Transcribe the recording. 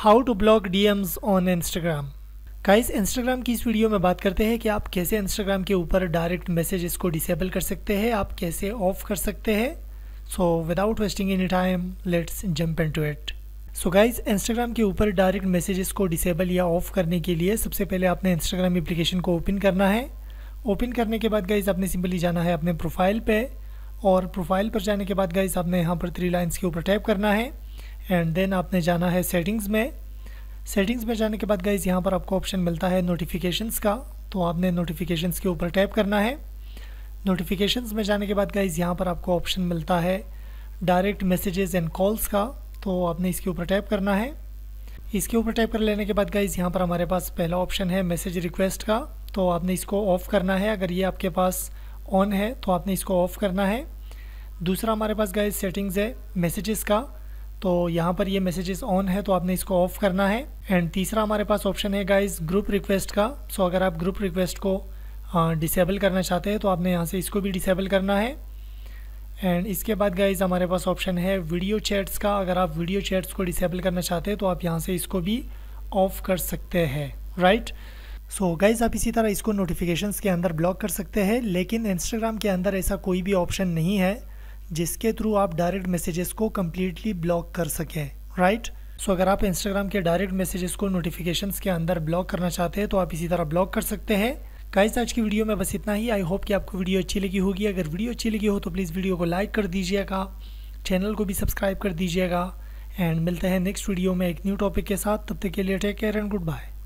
how to block DMs on Instagram guys Instagram की इस video में बात करते हैं कि आप कैसे इंस्टाग्राम के ऊपर डायरेक्ट मैसेजेस को डिसेबल कर सकते हैं आप कैसे ऑफ कर सकते हैं so without wasting any time let's jump into it so guys Instagram के ऊपर डायरेक्ट मैसेजेस को डिसेबल या ऑफ करने के लिए सबसे पहले आपने इंस्टाग्राम एप्लीकेशन को ओपन करना है ओपन करने के बाद गाइज आपने सिंपली जाना है अपने प्रोफाइल पर और प्रोफाइल पर जाने के बाद गाइज आपने यहाँ पर थ्री लाइन्स के ऊपर टैप करना है एंड देन आपने जाना है सेटिंग्स में सेटिंग्स में जाने के बाद गाइज यहाँ पर आपको ऑप्शन मिलता है नोटिफिकेशंस का तो आपने नोटिफिकेशंस के ऊपर टैप करना है नोटिफिकेशंस में जाने के बाद गाइज यहाँ पर आपको ऑप्शन मिलता है डायरेक्ट मैसेजेस एंड कॉल्स का तो आपने इसके ऊपर टैप करना है इसके ऊपर टैप कर लेने के बाद गाइज यहाँ पर हमारे पास पहला ऑप्शन है मैसेज रिक्वेस्ट का तो आपने इसको ऑफ़ करना है अगर ये आपके पास ऑन है तो आपने इसको ऑफ़ करना है दूसरा हमारे पास गाइज सेटिंग्स है मैसेजेस का तो यहाँ पर ये मैसेजेस ऑन है तो आपने इसको ऑफ करना है एंड तीसरा हमारे पास ऑप्शन है गाइज ग्रुप रिक्वेस्ट का सो अगर आप ग्रुप रिक्वेस्ट को डिसेबल करना चाहते हैं तो आपने यहाँ से इसको भी डिसेबल करना है एंड इसके बाद गाइज हमारे पास ऑप्शन है वीडियो चैट्स का अगर आप वीडियो चैट्स को डिसेबल करना चाहते हैं तो आप यहाँ से इसको भी ऑफ कर सकते हैं राइट सो गाइज आप इसी तरह इसको नोटिफिकेशंस के अंदर ब्लॉक कर सकते हैं लेकिन इंस्टाग्राम के अंदर ऐसा कोई भी ऑप्शन नहीं है जिसके थ्रू आप डायरेक्ट मैसेजेस को कम्प्लीटली ब्लॉक कर सकें राइट सो अगर आप इंस्टाग्राम के डायरेक्ट मैसेजेस को नोटिफिकेशन के अंदर ब्लॉक करना चाहते हैं तो आप इसी तरह ब्लॉक कर सकते हैं गाइस आज की वीडियो में बस इतना ही आई होप कि आपको वीडियो अच्छी लगी होगी अगर वीडियो अच्छी लगी हो तो प्लीज़ वीडियो को लाइक कर दीजिएगा चैनल को भी सब्सक्राइब कर दीजिएगा एंड मिलते हैं नेक्स्ट वीडियो में एक न्यू टॉपिक के साथ तब तक के लिए take care and good bye